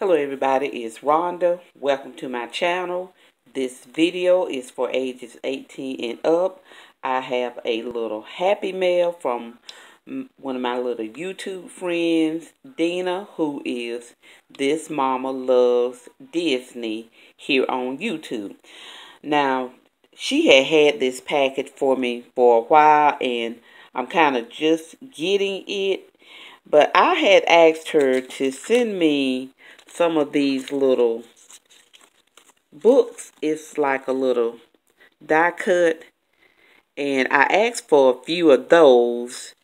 Hello everybody, it's Rhonda. Welcome to my channel. This video is for ages 18 and up. I have a little happy mail from one of my little YouTube friends, Dina, who is This Mama Loves Disney here on YouTube. Now, she had had this package for me for a while and I'm kind of just getting it. But I had asked her to send me some of these little books. It's like a little die cut. And I asked for a few of those.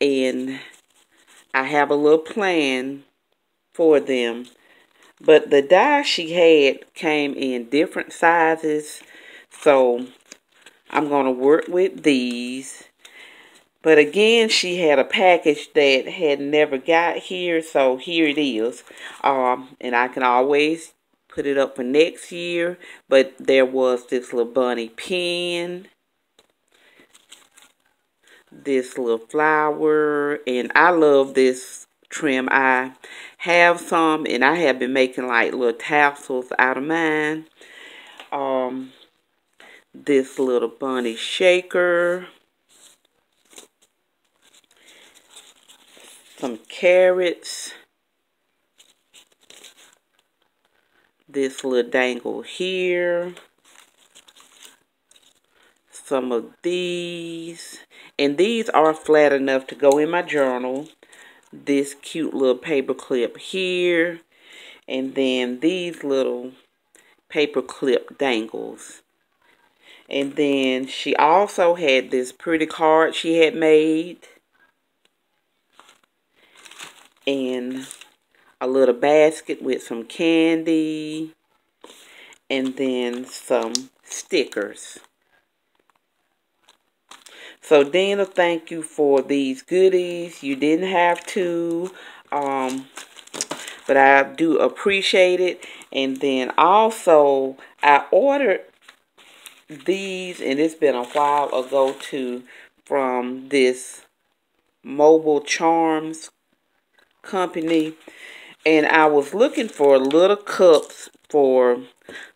And I have a little plan for them. But the die she had came in different sizes. So I'm going to work with these but again, she had a package that had never got here, so here it is. Um, and I can always put it up for next year. But there was this little bunny pin, this little flower, and I love this trim. I have some, and I have been making like little tassels out of mine. Um, this little bunny shaker some carrots, this little dangle here, some of these, and these are flat enough to go in my journal. This cute little paper clip here, and then these little paper clip dangles. And then she also had this pretty card she had made and a little basket with some candy and then some stickers. So Dana, thank you for these goodies. You didn't have to, um, but I do appreciate it. And then also, I ordered these, and it's been a while ago too, from this Mobile Charms company and I was looking for little cups for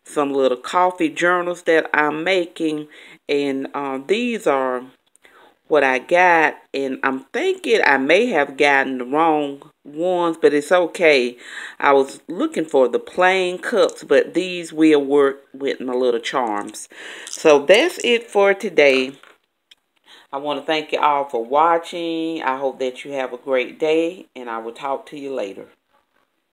some little coffee journals that I'm making and uh, these are what I got and I'm thinking I may have gotten the wrong ones but it's okay I was looking for the plain cups but these will work with my little charms so that's it for today I want to thank you all for watching. I hope that you have a great day, and I will talk to you later.